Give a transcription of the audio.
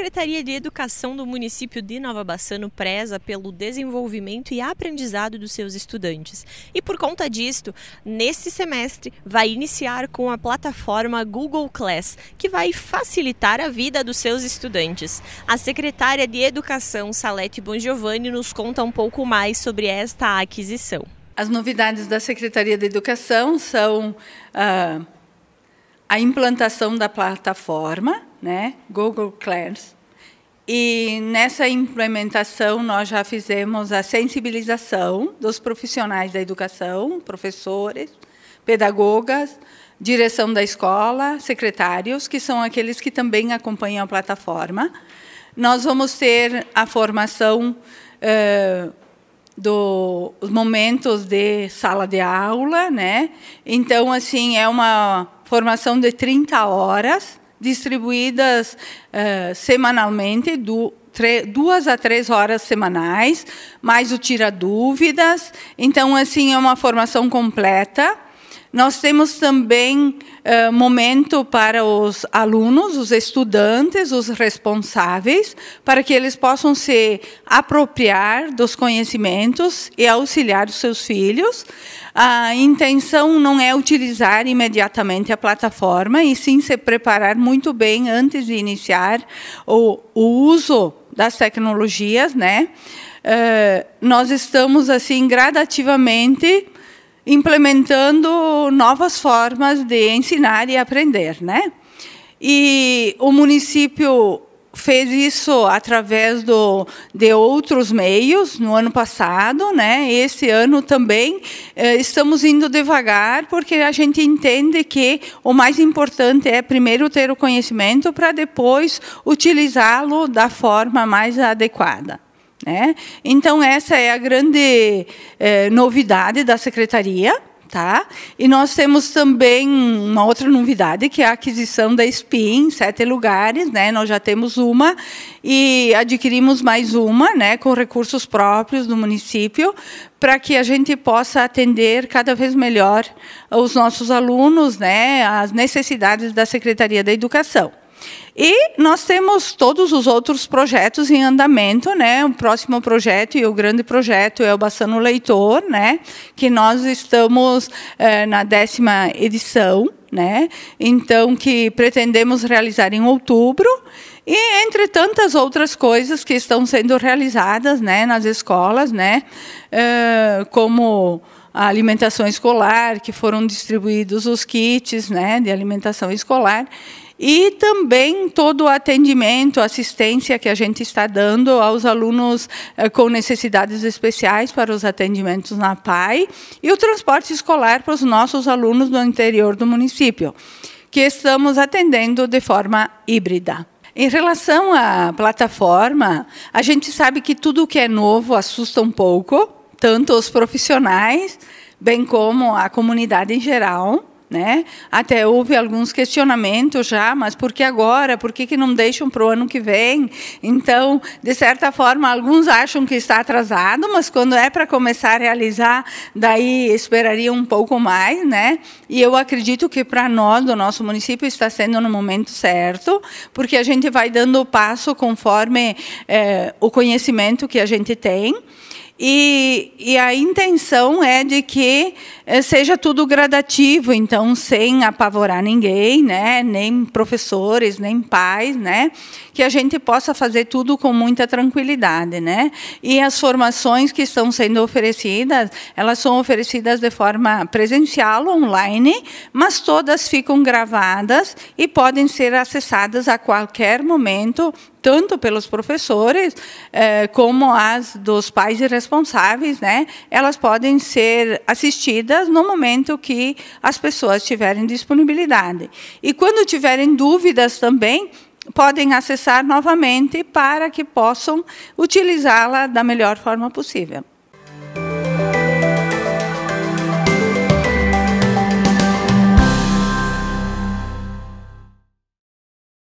Secretaria de Educação do município de Nova Bassano preza pelo desenvolvimento e aprendizado dos seus estudantes. E por conta disto, neste semestre vai iniciar com a plataforma Google Class, que vai facilitar a vida dos seus estudantes. A secretária de Educação, Salete Bongiovanni, nos conta um pouco mais sobre esta aquisição. As novidades da Secretaria de Educação são uh, a implantação da plataforma né? Google Class. E nessa implementação nós já fizemos a sensibilização dos profissionais da educação, professores, pedagogas, direção da escola, secretários, que são aqueles que também acompanham a plataforma. Nós vamos ter a formação eh, dos momentos de sala de aula, né? Então, assim, é uma formação de 30 horas, distribuídas uh, semanalmente, do, duas a três horas semanais, mais o tira dúvidas. Então, assim, é uma formação completa nós temos também uh, momento para os alunos, os estudantes, os responsáveis, para que eles possam se apropriar dos conhecimentos e auxiliar os seus filhos. A intenção não é utilizar imediatamente a plataforma, e sim se preparar muito bem antes de iniciar o, o uso das tecnologias. Né? Uh, nós estamos, assim, gradativamente implementando novas formas de ensinar e aprender, né? E o município fez isso através do, de outros meios no ano passado, né? Esse ano também eh, estamos indo devagar porque a gente entende que o mais importante é primeiro ter o conhecimento para depois utilizá-lo da forma mais adequada. Né? Então, essa é a grande eh, novidade da secretaria. Tá? E nós temos também uma outra novidade, que é a aquisição da SPIN, sete lugares, né? Nós já temos uma e adquirimos mais uma, né, com recursos próprios do município, para que a gente possa atender cada vez melhor os nossos alunos, né, as necessidades da Secretaria da Educação. E nós temos todos os outros projetos em andamento, né? O próximo projeto e o grande projeto é o Bassano Leitor, né? Que nós estamos eh, na décima edição, né? Então que pretendemos realizar em outubro. E entre tantas outras coisas que estão sendo realizadas, né? Nas escolas, né? Eh, como a alimentação escolar, que foram distribuídos os kits, né? De alimentação escolar e também todo o atendimento, assistência que a gente está dando aos alunos eh, com necessidades especiais para os atendimentos na PAI e o transporte escolar para os nossos alunos do interior do município, que estamos atendendo de forma híbrida. Em relação à plataforma, a gente sabe que tudo que é novo assusta um pouco, tanto os profissionais, bem como a comunidade em geral. Né? Até houve alguns questionamentos já, mas por que agora? Por que, que não deixam para o ano que vem? Então, de certa forma, alguns acham que está atrasado, mas quando é para começar a realizar, daí esperaria um pouco mais. Né? E eu acredito que para nós, do nosso município, está sendo no momento certo, porque a gente vai dando o passo conforme é, o conhecimento que a gente tem. E, e, a intenção é de que eh, seja tudo gradativo, então sem apavorar ninguém, né? nem professores, nem pais, né? que a gente possa fazer tudo com muita tranquilidade. Né? E as formações que estão sendo oferecidas, elas são oferecidas de forma presencial, online, mas todas ficam gravadas e podem ser acessadas a qualquer momento tanto pelos professores eh, como as dos pais responsáveis, né? Elas podem ser assistidas no momento que as pessoas tiverem disponibilidade. E quando tiverem dúvidas também, podem acessar novamente para que possam utilizá-la da melhor forma possível.